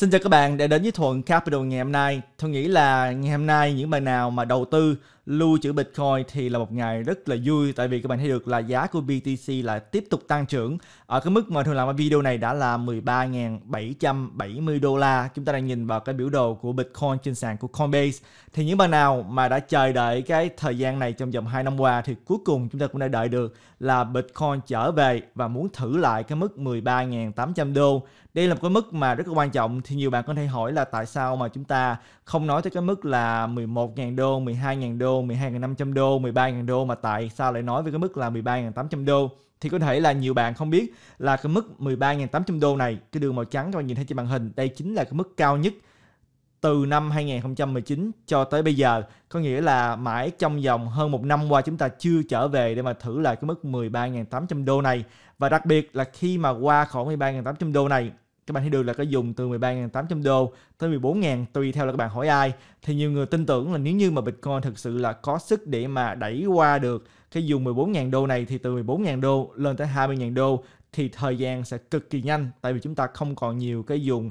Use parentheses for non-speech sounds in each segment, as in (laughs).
Xin chào các bạn đã đến với Thuận Capital ngày hôm nay. Tôi nghĩ là ngày hôm nay những bạn nào mà đầu tư lưu trữ Bitcoin thì là một ngày rất là vui tại vì các bạn thấy được là giá của BTC là tiếp tục tăng trưởng ở cái mức mà thường làm ở video này đã là 13.770 đô la chúng ta đang nhìn vào cái biểu đồ của Bitcoin trên sàn của Coinbase thì những bạn nào mà đã chờ đợi cái thời gian này trong vòng 2 năm qua thì cuối cùng chúng ta cũng đã đợi được là Bitcoin trở về và muốn thử lại cái mức 13.800 đô đây là một cái mức mà rất là quan trọng thì nhiều bạn có thể hỏi là tại sao mà chúng ta không nói tới cái mức là 11.000 đô 12.000 đô đô, 12.500 đô, 13.000 đô mà tại sao lại nói về cái mức là 13.800 đô thì có thể là nhiều bạn không biết là cái mức 13.800 đô này, cái đường màu trắng các bạn nhìn thấy trên màn hình, đây chính là cái mức cao nhất từ năm 2019 cho tới bây giờ có nghĩa là mãi trong vòng hơn một năm qua chúng ta chưa trở về để mà thử lại cái mức 13.800 đô này và đặc biệt là khi mà qua khỏi 13.800 đô này các bạn thấy được là có dùng từ 13.800 đô tới 14.000 tùy theo là các bạn hỏi ai thì nhiều người tin tưởng là nếu như mà Bitcoin thực sự là có sức để mà đẩy qua được cái dùng 14.000 đô này thì từ 14.000 đô lên tới 20.000 đô thì thời gian sẽ cực kỳ nhanh tại vì chúng ta không còn nhiều cái dùng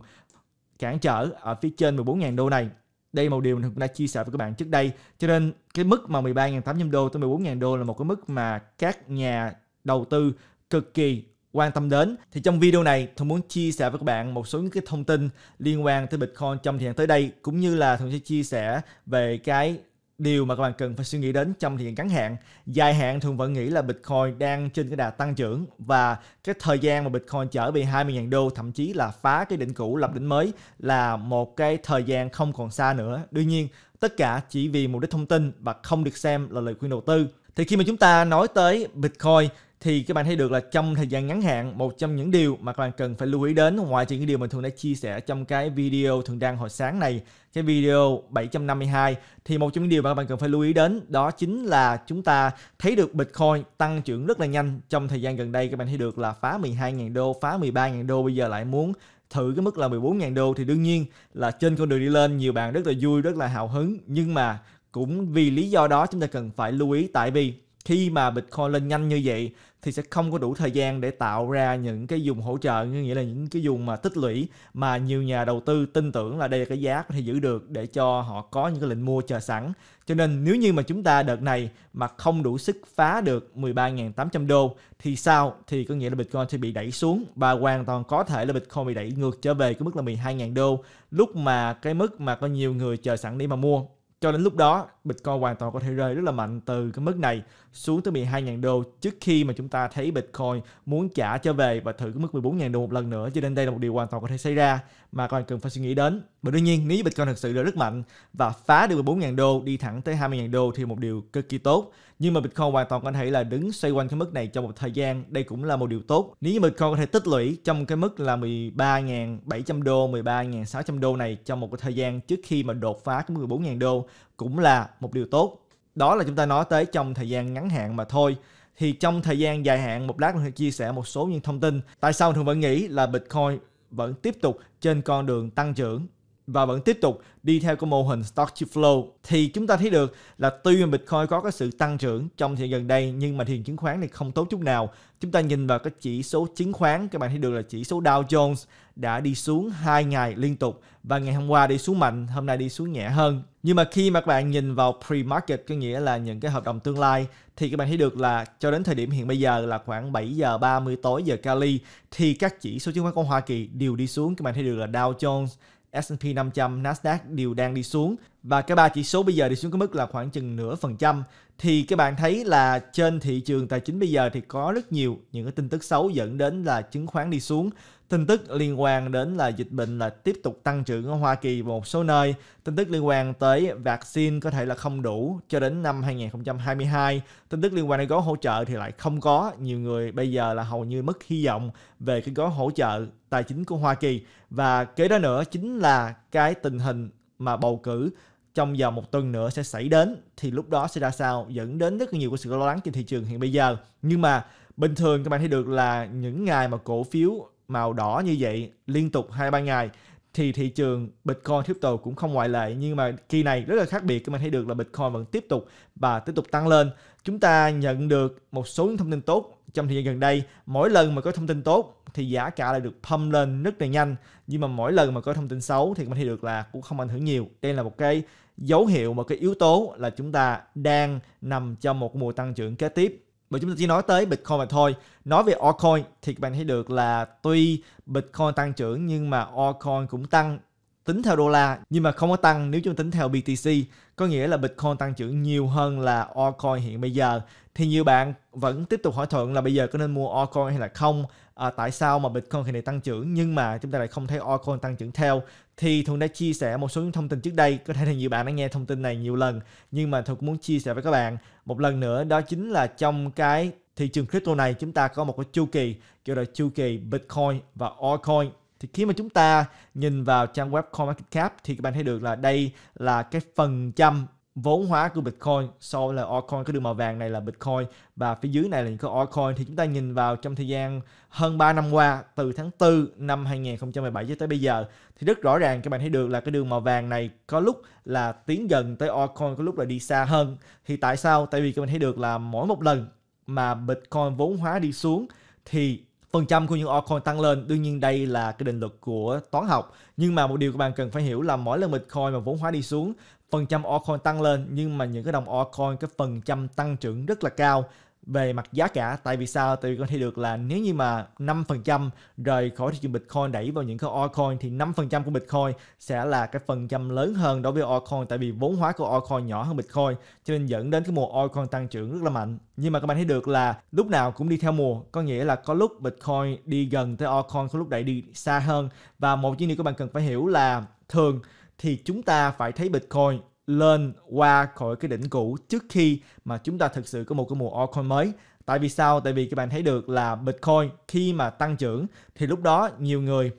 cản trở ở phía trên 14.000 đô này đây là một điều mình đã chia sẻ với các bạn trước đây cho nên cái mức mà 13.800 đô tới 14.000 đô là một cái mức mà các nhà đầu tư cực kỳ quan tâm đến thì trong video này tôi muốn chia sẻ với các bạn một số những cái thông tin liên quan tới Bitcoin trong thời gian tới đây cũng như là tôi sẽ chia sẻ về cái điều mà các bạn cần phải suy nghĩ đến trong thời gian ngắn hạn dài hạn thường vẫn nghĩ là Bitcoin đang trên cái đà tăng trưởng và cái thời gian mà Bitcoin trở về 20.000 đô thậm chí là phá cái đỉnh cũ lập đỉnh mới là một cái thời gian không còn xa nữa đương nhiên tất cả chỉ vì mục đích thông tin và không được xem là lời khuyên đầu tư thì khi mà chúng ta nói tới Bitcoin thì các bạn thấy được là trong thời gian ngắn hạn một trong những điều mà các bạn cần phải lưu ý đến ngoài trừ cái điều mình thường đã chia sẻ trong cái video thường đăng hồi sáng này cái video 752 thì một trong những điều mà các bạn cần phải lưu ý đến đó chính là chúng ta thấy được Bitcoin tăng trưởng rất là nhanh trong thời gian gần đây các bạn thấy được là phá 12.000 đô phá 13.000 đô bây giờ lại muốn thử cái mức là 14.000 đô thì đương nhiên là trên con đường đi lên nhiều bạn rất là vui rất là hào hứng nhưng mà cũng vì lý do đó chúng ta cần phải lưu ý tại vì khi mà Bitcoin lên nhanh như vậy thì sẽ không có đủ thời gian để tạo ra những cái dùng hỗ trợ như nghĩa là những cái dùng mà tích lũy mà nhiều nhà đầu tư tin tưởng là đây là cái giá có thể giữ được để cho họ có những cái lệnh mua chờ sẵn cho nên nếu như mà chúng ta đợt này mà không đủ sức phá được 13.800 đô thì sao? Thì có nghĩa là Bitcoin sẽ bị đẩy xuống và hoàn toàn có thể là Bitcoin bị đẩy ngược trở về cái mức là 12.000 đô lúc mà cái mức mà có nhiều người chờ sẵn để mà mua cho đến lúc đó, Bitcoin hoàn toàn có thể rơi rất là mạnh từ cái mức này xuống tới 12.000 đô trước khi mà chúng ta thấy Bitcoin muốn trả trở về và thử cái mức 14.000 đô một lần nữa. Cho nên đây là một điều hoàn toàn có thể xảy ra mà các bạn cần phải suy nghĩ đến. Và đương nhiên nếu như Bitcoin thực sự đã rất mạnh và phá được 14.000 đô đi thẳng tới 20.000 đô thì một điều cực kỳ tốt. Nhưng mà Bitcoin hoàn toàn có thể là đứng xoay quanh cái mức này trong một thời gian, đây cũng là một điều tốt. Nếu như Bitcoin có thể tích lũy trong cái mức là 13.700 đô, 13.600 đô này trong một cái thời gian trước khi mà đột phá cái 14.000 đô cũng là một điều tốt. Đó là chúng ta nói tới trong thời gian ngắn hạn mà thôi thì trong thời gian dài hạn một lát mình sẽ chia sẻ một số những thông tin tại sao thường vẫn nghĩ là Bitcoin vẫn tiếp tục trên con đường tăng trưởng và vẫn tiếp tục đi theo cái mô hình stock to flow thì chúng ta thấy được là tuy mà Bitcoin có cái sự tăng trưởng trong thời gian gần đây nhưng mà thị trường chứng khoán thì không tốt chút nào. Chúng ta nhìn vào cái chỉ số chứng khoán các bạn thấy được là chỉ số Dow Jones đã đi xuống 2 ngày liên tục và ngày hôm qua đi xuống mạnh, hôm nay đi xuống nhẹ hơn. Nhưng mà khi mà các bạn nhìn vào pre-market có nghĩa là những cái hợp đồng tương lai thì các bạn thấy được là cho đến thời điểm hiện bây giờ là khoảng 7 giờ 30 tối giờ Cali thì các chỉ số chứng khoán của Hoa Kỳ đều đi xuống. Các bạn thấy được là Dow Jones S&P 500, Nasdaq đều đang đi xuống và cái ba chỉ số bây giờ đi xuống cái mức là khoảng chừng nửa phần trăm thì các bạn thấy là trên thị trường tài chính bây giờ thì có rất nhiều những cái tin tức xấu dẫn đến là chứng khoán đi xuống Tin tức liên quan đến là dịch bệnh là tiếp tục tăng trưởng ở Hoa Kỳ và một số nơi. Tin tức liên quan tới vaccine có thể là không đủ cho đến năm 2022. Tin tức liên quan đến gói hỗ trợ thì lại không có. Nhiều người bây giờ là hầu như mất hy vọng về cái gói hỗ trợ tài chính của Hoa Kỳ. Và kế đó nữa chính là cái tình hình mà bầu cử trong vòng một tuần nữa sẽ xảy đến thì lúc đó sẽ ra sao dẫn đến rất nhiều của sự lo lắng trên thị trường hiện bây giờ nhưng mà bình thường các bạn thấy được là những ngày mà cổ phiếu màu đỏ như vậy liên tục hai ba ngày thì thị trường Bitcoin crypto cũng không ngoại lệ nhưng mà kỳ này rất là khác biệt các bạn thấy được là Bitcoin vẫn tiếp tục và tiếp tục tăng lên chúng ta nhận được một số thông tin tốt trong thời gian gần đây mỗi lần mà có thông tin tốt thì giá cả lại được pump lên rất là nhanh nhưng mà mỗi lần mà có thông tin xấu thì các bạn thấy được là cũng không ảnh hưởng nhiều đây là một cái dấu hiệu một cái yếu tố là chúng ta đang nằm trong một mùa tăng trưởng kế tiếp mà chúng ta chỉ nói tới Bitcoin mà thôi. Nói về altcoin thì các bạn thấy được là tuy Bitcoin tăng trưởng nhưng mà altcoin cũng tăng tính theo đô la nhưng mà không có tăng nếu chúng ta tính theo BTC có nghĩa là Bitcoin tăng trưởng nhiều hơn là altcoin hiện bây giờ thì nhiều bạn vẫn tiếp tục hỏi thuận là bây giờ có nên mua altcoin hay là không à, tại sao mà Bitcoin hiện nay tăng trưởng nhưng mà chúng ta lại không thấy altcoin tăng trưởng theo thì Thuận đã chia sẻ một số những thông tin trước đây. Có thể là nhiều bạn đã nghe thông tin này nhiều lần, nhưng mà cũng muốn chia sẻ với các bạn một lần nữa đó chính là trong cái thị trường crypto này chúng ta có một cái chu kỳ gọi là chu kỳ Bitcoin và Altcoin thì khi mà chúng ta nhìn vào trang web CoinMarketCap thì các bạn thấy được là đây là cái phần trăm vốn hóa của Bitcoin sau là altcoin cái đường màu vàng này là Bitcoin và phía dưới này là những cái altcoin thì chúng ta nhìn vào trong thời gian hơn 3 năm qua từ tháng 4 năm 2017 cho tới bây giờ thì rất rõ ràng các bạn thấy được là cái đường màu vàng này có lúc là tiến dần tới altcoin có lúc là đi xa hơn thì tại sao tại vì các bạn thấy được là mỗi một lần mà Bitcoin vốn hóa đi xuống thì phần trăm của những altcoin tăng lên đương nhiên đây là cái định luật của toán học nhưng mà một điều các bạn cần phải hiểu là mỗi lần bitcoin mà vốn hóa đi xuống phần trăm altcoin tăng lên nhưng mà những cái đồng altcoin cái phần trăm tăng trưởng rất là cao về mặt giá cả tại vì sao tại vì có thể được là nếu như mà 5% rời khỏi thị trường Bitcoin đẩy vào những cái altcoin thì 5% của Bitcoin sẽ là cái phần trăm lớn hơn đối với altcoin tại vì vốn hóa của altcoin nhỏ hơn Bitcoin cho nên dẫn đến cái mùa altcoin tăng trưởng rất là mạnh nhưng mà các bạn thấy được là lúc nào cũng đi theo mùa có nghĩa là có lúc Bitcoin đi gần tới altcoin có lúc đẩy đi xa hơn và một cái điều các bạn cần phải hiểu là thường thì chúng ta phải thấy Bitcoin lên qua khỏi cái đỉnh cũ trước khi mà chúng ta thực sự có một cái mùa altcoin mới. Tại vì sao? Tại vì các bạn thấy được là Bitcoin khi mà tăng trưởng thì lúc đó nhiều người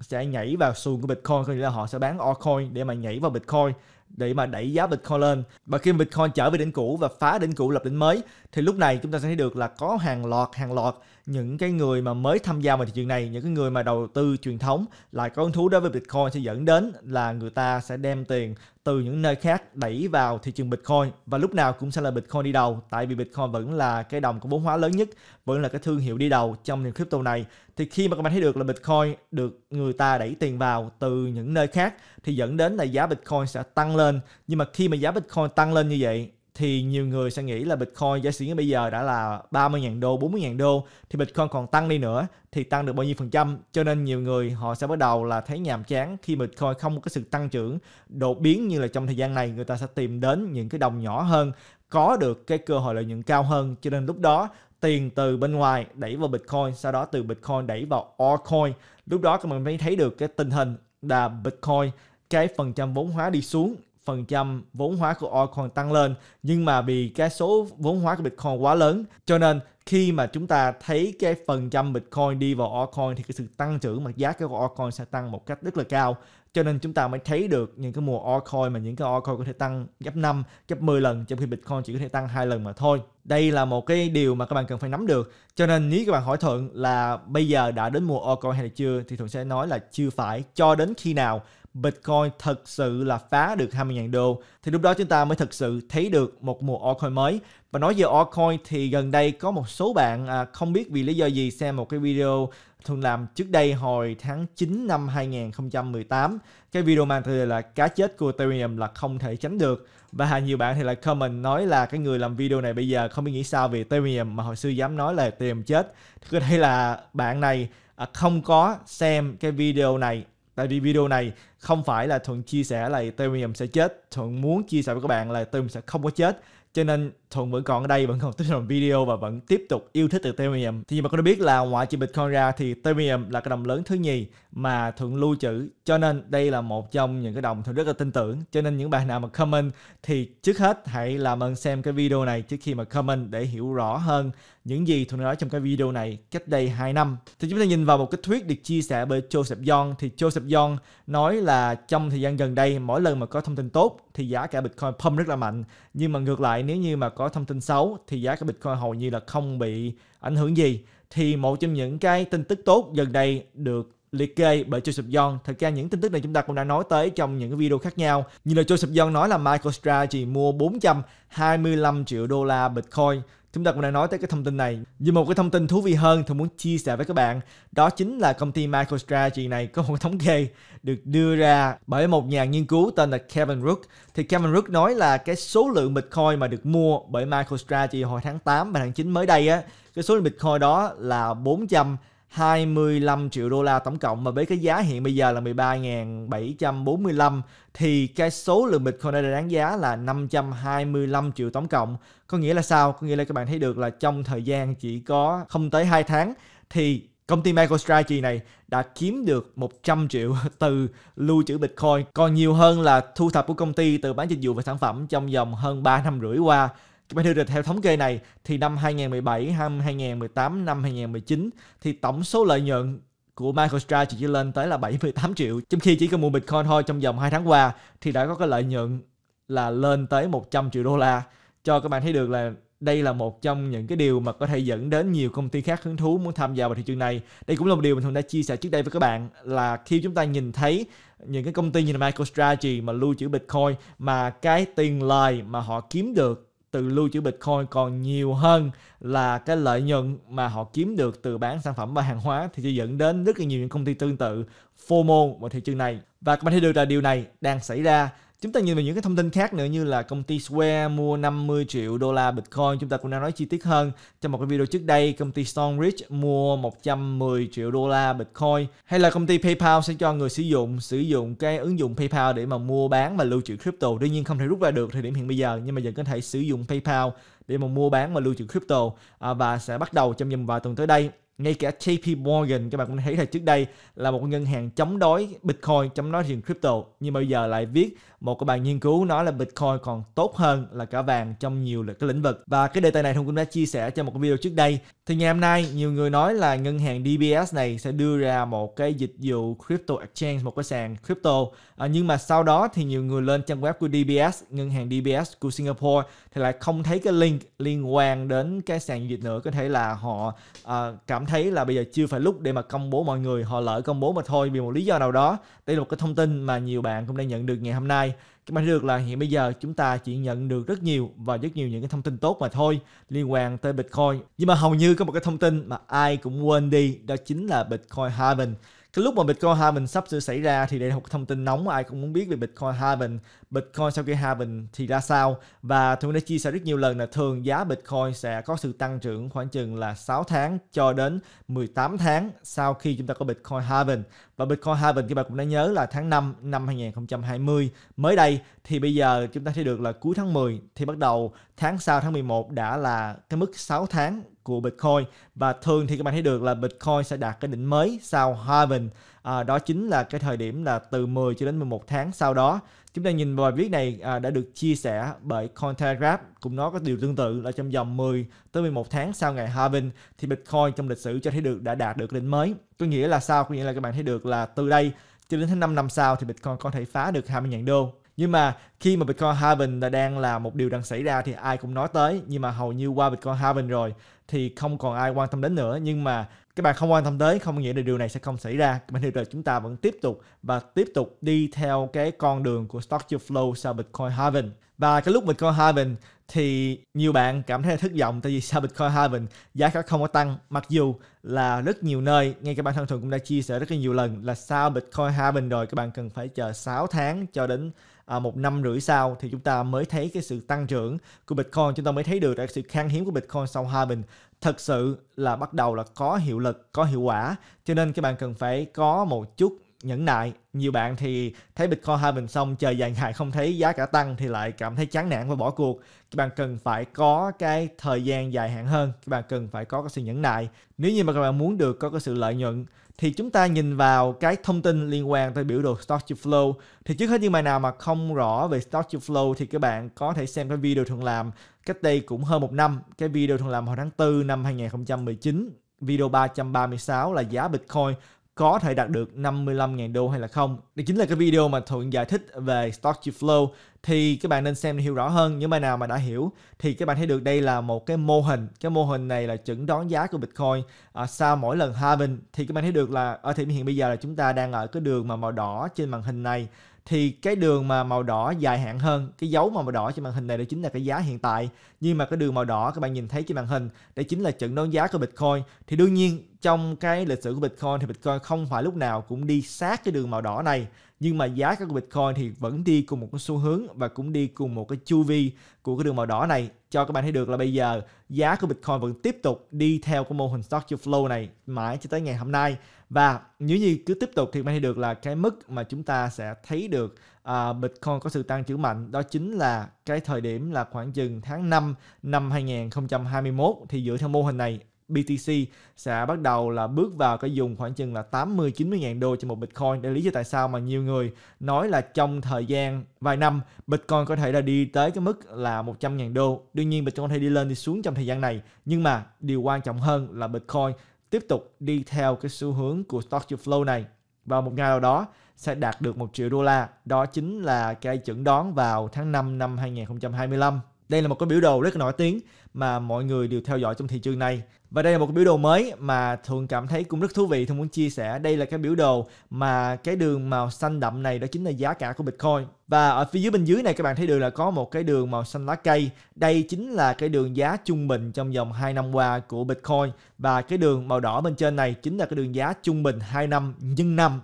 sẽ nhảy vào xuồng của Bitcoin có nghĩa là họ sẽ bán altcoin để mà nhảy vào Bitcoin để mà đẩy giá Bitcoin lên. Và khi Bitcoin trở về đỉnh cũ và phá đỉnh cũ lập đỉnh mới thì lúc này chúng ta sẽ thấy được là có hàng loạt hàng loạt những cái người mà mới tham gia vào thị trường này, những cái người mà đầu tư truyền thống lại có hứng thú đối với Bitcoin sẽ dẫn đến là người ta sẽ đem tiền từ những nơi khác đẩy vào thị trường Bitcoin và lúc nào cũng sẽ là Bitcoin đi đầu tại vì Bitcoin vẫn là cái đồng có vốn hóa lớn nhất, vẫn là cái thương hiệu đi đầu trong nền crypto này. Thì khi mà các bạn thấy được là Bitcoin được người ta đẩy tiền vào từ những nơi khác thì dẫn đến là giá Bitcoin sẽ tăng lên. Nhưng mà khi mà giá Bitcoin tăng lên như vậy thì nhiều người sẽ nghĩ là Bitcoin giá như bây giờ đã là 30.000 đô, 40.000 đô thì Bitcoin còn tăng đi nữa thì tăng được bao nhiêu phần trăm cho nên nhiều người họ sẽ bắt đầu là thấy nhàm chán khi Bitcoin không có sự tăng trưởng đột biến như là trong thời gian này người ta sẽ tìm đến những cái đồng nhỏ hơn có được cái cơ hội lợi nhuận cao hơn cho nên lúc đó tiền từ bên ngoài đẩy vào Bitcoin sau đó từ Bitcoin đẩy vào altcoin lúc đó các bạn mới thấy được cái tình hình là Bitcoin cái phần trăm vốn hóa đi xuống phần trăm vốn hóa của Altcoin tăng lên nhưng mà vì cái số vốn hóa của Bitcoin quá lớn cho nên khi mà chúng ta thấy cái phần trăm Bitcoin đi vào Altcoin thì cái sự tăng trưởng mặt giá của Altcoin sẽ tăng một cách rất là cao cho nên chúng ta mới thấy được những cái mùa altcoin mà những cái altcoin có thể tăng gấp 5, gấp 10 lần trong khi Bitcoin chỉ có thể tăng hai lần mà thôi. Đây là một cái điều mà các bạn cần phải nắm được. Cho nên nếu các bạn hỏi Thuận là bây giờ đã đến mùa altcoin hay là chưa thì Thuận sẽ nói là chưa phải cho đến khi nào Bitcoin thật sự là phá được 20.000 đô thì lúc đó chúng ta mới thực sự thấy được một mùa altcoin mới. Và nói về altcoin thì gần đây có một số bạn à, không biết vì lý do gì xem một cái video thường làm trước đây hồi tháng 9 năm 2018. Cái video mang tựa là cá chết của Ethereum là không thể tránh được. Và nhiều bạn thì lại comment nói là cái người làm video này bây giờ không biết nghĩ sao về Ethereum mà hồi xưa dám nói là Ethereum chết. Thì có thể là bạn này à, không có xem cái video này Tại vì video này không phải là Thuận chia sẻ là Ethereum sẽ chết, Thuận muốn chia sẻ với các bạn là Ethereum sẽ không có chết. Cho nên Thuận vẫn còn ở đây vẫn còn tiếp tục video và vẫn tiếp tục yêu thích từ Ethereum thì mà con đã biết là ngoại trừ Bitcoin ra thì Ethereum là cái đồng lớn thứ nhì mà Thuận lưu trữ cho nên đây là một trong những cái đồng Thuận rất là tin tưởng cho nên những bạn nào mà comment thì trước hết hãy làm ơn xem cái video này trước khi mà comment để hiểu rõ hơn những gì Thuận nói trong cái video này cách đây 2 năm thì chúng ta nhìn vào một cái thuyết được chia sẻ bởi Joseph Young thì Joseph Young nói là trong thời gian gần đây mỗi lần mà có thông tin tốt thì giá cả Bitcoin pump rất là mạnh nhưng mà ngược lại nếu như mà có có thông tin xấu thì giá của Bitcoin hầu như là không bị ảnh hưởng gì. Thì một trong những cái tin tức tốt gần đây được liệt kê bởi Joseph John. Thật ra những tin tức này chúng ta cũng đã nói tới trong những cái video khác nhau. Như là Joseph John nói là MicroStrategy mua 425 triệu đô la Bitcoin Chúng ta cũng đã nói tới cái thông tin này. Vì một cái thông tin thú vị hơn tôi muốn chia sẻ với các bạn, đó chính là công ty MicroStrategy này có một thống kê được đưa ra bởi một nhà nghiên cứu tên là Kevin Rook. Thì Kevin Rook nói là cái số lượng Bitcoin mà được mua bởi MicroStrategy hồi tháng 8 và tháng 9 mới đây á, cái số lượng Bitcoin đó là 400 25 triệu đô la tổng cộng mà với cái giá hiện bây giờ là 13.745 thì cái số lượng Bitcoin đã đáng giá là 525 triệu tổng cộng. Có nghĩa là sao? Có nghĩa là các bạn thấy được là trong thời gian chỉ có không tới 2 tháng thì công ty MicroStrategy này đã kiếm được 100 triệu (laughs) từ lưu trữ Bitcoin còn nhiều hơn là thu thập của công ty từ bán dịch vụ và sản phẩm trong vòng hơn 3 năm rưỡi qua Chúng ta đưa được theo thống kê này thì năm 2017, năm 2018, năm 2019 thì tổng số lợi nhuận của Michael Stra chỉ, chỉ lên tới là 78 triệu. Trong khi chỉ cần mua Bitcoin thôi trong vòng 2 tháng qua thì đã có cái lợi nhuận là lên tới 100 triệu đô la. Cho các bạn thấy được là đây là một trong những cái điều mà có thể dẫn đến nhiều công ty khác hứng thú muốn tham gia vào thị trường này. Đây cũng là một điều mình thường đã chia sẻ trước đây với các bạn là khi chúng ta nhìn thấy những cái công ty như là MicroStrategy mà lưu trữ Bitcoin mà cái tiền lời mà họ kiếm được từ lưu trữ Bitcoin còn nhiều hơn là cái lợi nhuận mà họ kiếm được từ bán sản phẩm và hàng hóa thì sẽ dẫn đến rất là nhiều những công ty tương tự FOMO vào thị trường này. Và các bạn thấy được là điều này đang xảy ra Chúng ta nhìn vào những cái thông tin khác nữa như là công ty Square mua 50 triệu đô la Bitcoin. Chúng ta cũng đã nói chi tiết hơn trong một cái video trước đây. Công ty Stoneridge mua 110 triệu đô la Bitcoin. Hay là công ty PayPal sẽ cho người sử dụng sử dụng cái ứng dụng PayPal để mà mua bán và lưu trữ crypto. Tuy nhiên không thể rút ra được thời điểm hiện bây giờ nhưng mà vẫn có thể sử dụng PayPal để mà mua bán và lưu trữ crypto à, và sẽ bắt đầu trong vòng vài tuần tới đây ngay cả JP Morgan các bạn cũng thấy là trước đây là một ngân hàng chống đối Bitcoin, chống đối tiền crypto nhưng bây giờ lại viết một cái bài nghiên cứu nói là Bitcoin còn tốt hơn là cả vàng trong nhiều cái lĩnh vực và cái đề tài này Hùng cũng đã chia sẻ trong một cái video trước đây thì ngày hôm nay nhiều người nói là ngân hàng DBS này sẽ đưa ra một cái dịch vụ crypto exchange, một cái sàn crypto. À, nhưng mà sau đó thì nhiều người lên trang web của DBS, ngân hàng DBS của Singapore thì lại không thấy cái link liên quan đến cái sàn dịch nữa. Có thể là họ à, cảm thấy là bây giờ chưa phải lúc để mà công bố mọi người, họ lỡ công bố mà thôi vì một lý do nào đó. Đây là một cái thông tin mà nhiều bạn cũng đang nhận được ngày hôm nay bạn được là hiện bây giờ chúng ta chỉ nhận được rất nhiều và rất nhiều những cái thông tin tốt mà thôi liên quan tới Bitcoin. Nhưng mà hầu như có một cái thông tin mà ai cũng quên đi đó chính là Bitcoin Haven cái lúc mà Bitcoin halving sắp sửa xảy ra thì đây là một thông tin nóng ai cũng muốn biết về Bitcoin halving, Bitcoin sau khi halving thì ra sao và thường đã chia sẻ rất nhiều lần là thường giá Bitcoin sẽ có sự tăng trưởng khoảng chừng là 6 tháng cho đến 18 tháng sau khi chúng ta có Bitcoin halving và Bitcoin halving các bạn cũng đã nhớ là tháng 5 năm 2020 mới đây thì bây giờ chúng ta thấy được là cuối tháng 10 thì bắt đầu tháng sau tháng 11 đã là cái mức 6 tháng của Bitcoin và thường thì các bạn thấy được là Bitcoin sẽ đạt cái đỉnh mới sau halving à, đó chính là cái thời điểm là từ 10 cho đến 11 tháng sau đó chúng ta nhìn bài viết này à, đã được chia sẻ bởi Cointelegraph cũng nói có điều tương tự là trong vòng 10 tới 11 tháng sau ngày halving thì Bitcoin trong lịch sử cho thấy được đã đạt được đỉnh mới có nghĩa là sao có nghĩa là các bạn thấy được là từ đây cho đến tháng 5 năm sau thì Bitcoin có thể phá được 20.000 đô nhưng mà khi mà Bitcoin halving là đang là một điều đang xảy ra thì ai cũng nói tới nhưng mà hầu như qua Bitcoin halving rồi thì không còn ai quan tâm đến nữa nhưng mà các bạn không quan tâm tới không nghĩa là điều này sẽ không xảy ra mình hiểu rồi chúng ta vẫn tiếp tục và tiếp tục đi theo cái con đường của stock to flow sau Bitcoin halving và cái lúc Bitcoin halving thì nhiều bạn cảm thấy thất vọng tại vì sau Bitcoin halving giá cả không có tăng mặc dù là rất nhiều nơi ngay các bạn thân thường cũng đã chia sẻ rất là nhiều lần là sau Bitcoin halving rồi các bạn cần phải chờ 6 tháng cho đến à, một năm rưỡi sau thì chúng ta mới thấy cái sự tăng trưởng của Bitcoin chúng ta mới thấy được là sự khan hiếm của Bitcoin sau hai bình thật sự là bắt đầu là có hiệu lực có hiệu quả cho nên các bạn cần phải có một chút nhẫn nại nhiều bạn thì thấy bitcoin halving xong chờ dài ngày không thấy giá cả tăng thì lại cảm thấy chán nản và bỏ cuộc các bạn cần phải có cái thời gian dài hạn hơn các bạn cần phải có cái sự nhẫn nại nếu như mà các bạn muốn được có cái sự lợi nhuận thì chúng ta nhìn vào cái thông tin liên quan tới biểu đồ stock to flow thì trước hết những bài nào mà không rõ về stock to flow thì các bạn có thể xem cái video thường làm cách đây cũng hơn một năm cái video thường làm hồi tháng 4 năm 2019 video 336 là giá Bitcoin có thể đạt được 55.000 đô hay là không. Đây chính là cái video mà Thuận giải thích về Stock to Flow thì các bạn nên xem để hiểu rõ hơn. Những bạn nào mà đã hiểu thì các bạn thấy được đây là một cái mô hình. Cái mô hình này là chẩn đoán giá của Bitcoin à, sau mỗi lần halving thì các bạn thấy được là ở thời điểm hiện bây giờ là chúng ta đang ở cái đường mà màu đỏ trên màn hình này thì cái đường mà màu đỏ dài hạn hơn cái dấu màu đỏ trên màn hình này đó chính là cái giá hiện tại nhưng mà cái đường màu đỏ các bạn nhìn thấy trên màn hình đây chính là trận đấu giá của Bitcoin thì đương nhiên trong cái lịch sử của Bitcoin thì Bitcoin không phải lúc nào cũng đi sát cái đường màu đỏ này nhưng mà giá của Bitcoin thì vẫn đi cùng một cái xu hướng và cũng đi cùng một cái chu vi của cái đường màu đỏ này cho các bạn thấy được là bây giờ giá của Bitcoin vẫn tiếp tục đi theo cái mô hình stock to flow này mãi cho tới ngày hôm nay và nếu như cứ tiếp tục thì mới được là cái mức mà chúng ta sẽ thấy được uh, Bitcoin có sự tăng trưởng mạnh đó chính là cái thời điểm là khoảng chừng tháng 5 năm 2021 thì dựa theo mô hình này BTC sẽ bắt đầu là bước vào cái vùng khoảng chừng là 80 90 ngàn đô cho một Bitcoin để lý do tại sao mà nhiều người nói là trong thời gian vài năm Bitcoin có thể là đi tới cái mức là 100 ngàn đô đương nhiên Bitcoin có thể đi lên đi xuống trong thời gian này nhưng mà điều quan trọng hơn là Bitcoin tiếp tục đi theo cái xu hướng của stock to flow này vào một ngày nào đó sẽ đạt được 1 triệu đô la. Đó chính là cái chuẩn đoán vào tháng 5 năm 2025. Đây là một cái biểu đồ rất nổi tiếng mà mọi người đều theo dõi trong thị trường này. Và đây là một cái biểu đồ mới mà Thường cảm thấy cũng rất thú vị, Thường muốn chia sẻ. Đây là cái biểu đồ mà cái đường màu xanh đậm này đó chính là giá cả của Bitcoin. Và ở phía dưới bên dưới này các bạn thấy được là có một cái đường màu xanh lá cây. Đây chính là cái đường giá trung bình trong vòng 2 năm qua của Bitcoin. Và cái đường màu đỏ bên trên này chính là cái đường giá trung bình 2 năm nhân năm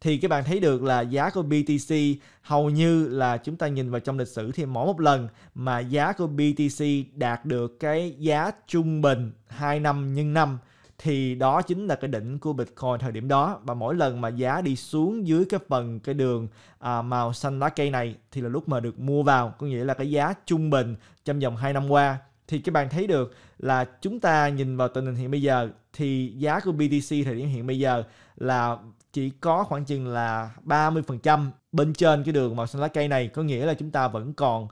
thì các bạn thấy được là giá của BTC hầu như là chúng ta nhìn vào trong lịch sử thì mỗi một lần mà giá của BTC đạt được cái giá trung bình 2 năm nhân năm thì đó chính là cái đỉnh của Bitcoin thời điểm đó và mỗi lần mà giá đi xuống dưới cái phần cái đường à, màu xanh lá cây này thì là lúc mà được mua vào có nghĩa là cái giá trung bình trong vòng 2 năm qua thì các bạn thấy được là chúng ta nhìn vào tình hình hiện bây giờ thì giá của BTC thời điểm hiện bây giờ là chỉ có khoảng chừng là 30% bên trên cái đường màu xanh lá cây này có nghĩa là chúng ta vẫn còn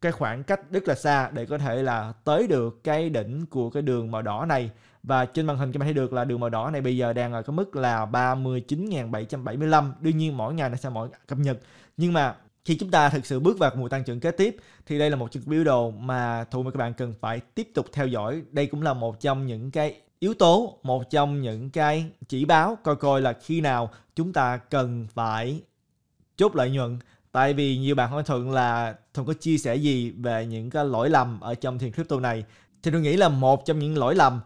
cái khoảng cách rất là xa để có thể là tới được cái đỉnh của cái đường màu đỏ này và trên màn hình các bạn thấy được là đường màu đỏ này bây giờ đang ở cái mức là 39.775 đương nhiên mỗi ngày nó sẽ mỗi cập nhật nhưng mà khi chúng ta thực sự bước vào mùa tăng trưởng kế tiếp thì đây là một chương biểu đồ mà thủ mà các bạn cần phải tiếp tục theo dõi đây cũng là một trong những cái yếu tố một trong những cái chỉ báo coi coi là khi nào chúng ta cần phải chốt lợi nhuận tại vì nhiều bạn hỏi thuận là thuận có chia sẻ gì về những cái lỗi lầm ở trong thị crypto này thì tôi nghĩ là một trong những lỗi lầm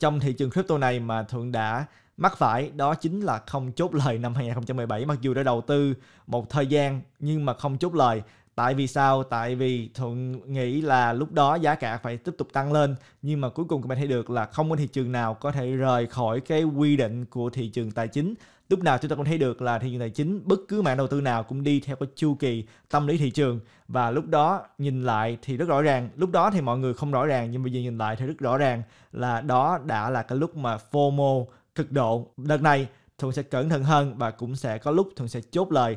trong thị trường crypto này mà thuận đã mắc phải đó chính là không chốt lời năm 2017 mặc dù đã đầu tư một thời gian nhưng mà không chốt lời Tại vì sao? Tại vì Thuận nghĩ là lúc đó giá cả phải tiếp tục tăng lên nhưng mà cuối cùng các bạn thấy được là không có thị trường nào có thể rời khỏi cái quy định của thị trường tài chính. Lúc nào chúng ta cũng thấy được là thị trường tài chính bất cứ mạng đầu tư nào cũng đi theo cái chu kỳ tâm lý thị trường và lúc đó nhìn lại thì rất rõ ràng, lúc đó thì mọi người không rõ ràng nhưng bây giờ nhìn lại thì rất rõ ràng là đó đã là cái lúc mà FOMO cực độ. Đợt này Thuận sẽ cẩn thận hơn và cũng sẽ có lúc Thuận sẽ chốt lời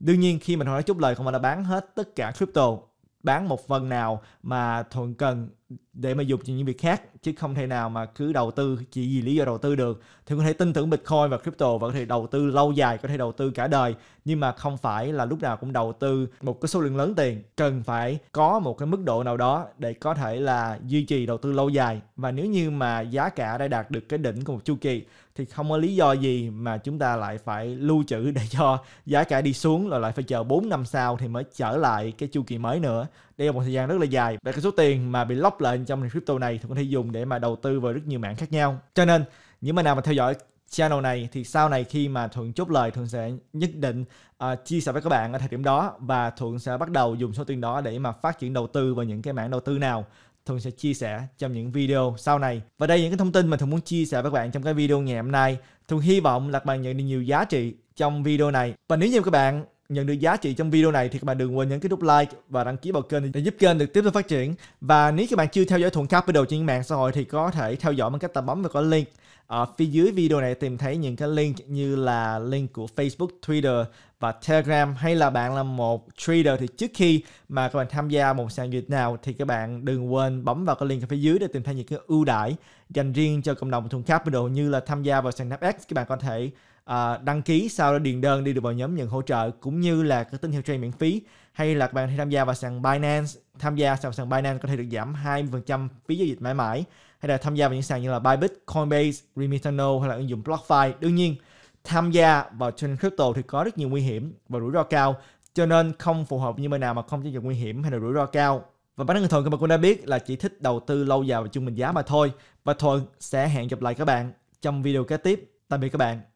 Đương nhiên khi mình hồi nói chút lời không phải là bán hết tất cả crypto, bán một phần nào mà Thuận cần để mà dùng cho những việc khác chứ không thể nào mà cứ đầu tư chỉ vì lý do đầu tư được thì có thể tin tưởng bitcoin và crypto và có thể đầu tư lâu dài có thể đầu tư cả đời nhưng mà không phải là lúc nào cũng đầu tư một cái số lượng lớn tiền cần phải có một cái mức độ nào đó để có thể là duy trì đầu tư lâu dài và nếu như mà giá cả đã đạt được cái đỉnh của một chu kỳ thì không có lý do gì mà chúng ta lại phải lưu trữ để (laughs) cho giá cả đi xuống rồi lại phải chờ 4 năm sau thì mới trở lại cái chu kỳ mới nữa đây là một thời gian rất là dài và cái số tiền mà bị lóc lệnh trong crypto này thì có thể dùng để mà đầu tư vào rất nhiều mạng khác nhau cho nên những bạn nào mà theo dõi channel này thì sau này khi mà thuận chốt lời thuận sẽ nhất định uh, chia sẻ với các bạn ở thời điểm đó và thuận sẽ bắt đầu dùng số tiền đó để mà phát triển đầu tư vào những cái mảng đầu tư nào Thuận sẽ chia sẻ trong những video sau này. Và đây những cái thông tin mà Thuận muốn chia sẻ với các bạn trong cái video ngày hôm nay. Thuận hy vọng là các bạn nhận được nhiều giá trị trong video này. Và nếu như các bạn nhận được giá trị trong video này thì các bạn đừng quên nhấn cái nút like và đăng ký vào kênh để giúp kênh được tiếp tục phát triển. Và nếu các bạn chưa theo dõi Thuận Capital trên mạng xã hội thì có thể theo dõi bằng cách tạm bấm vào cái link ở phía dưới video này tìm thấy những cái link như là link của Facebook, Twitter và Telegram hay là bạn là một trader thì trước khi mà các bạn tham gia một sàn dịch nào thì các bạn đừng quên bấm vào cái link ở phía dưới để tìm thấy những cái ưu đãi dành riêng cho cộng đồng Thuận Capital như là tham gia vào sàn Nasdaq các bạn có thể à, đăng ký sau đó điền đơn đi được vào nhóm nhận hỗ trợ cũng như là cái tín hiệu trade miễn phí hay là các bạn tham gia vào sàn Binance tham gia vào sàn Binance có thể được giảm 20% phí giao dịch mãi mãi hay là tham gia vào những sàn như là Bybit, Coinbase, Remitano hay là ứng dụng BlockFi đương nhiên tham gia vào trên crypto thì có rất nhiều nguy hiểm và rủi ro cao cho nên không phù hợp như bên nào mà không giao dịch nguy hiểm hay là rủi ro cao và bản thân thuận các bạn cũng đã biết là chỉ thích đầu tư lâu dài và trung bình giá mà thôi và thuận sẽ hẹn gặp lại các bạn trong video kế tiếp tạm biệt các bạn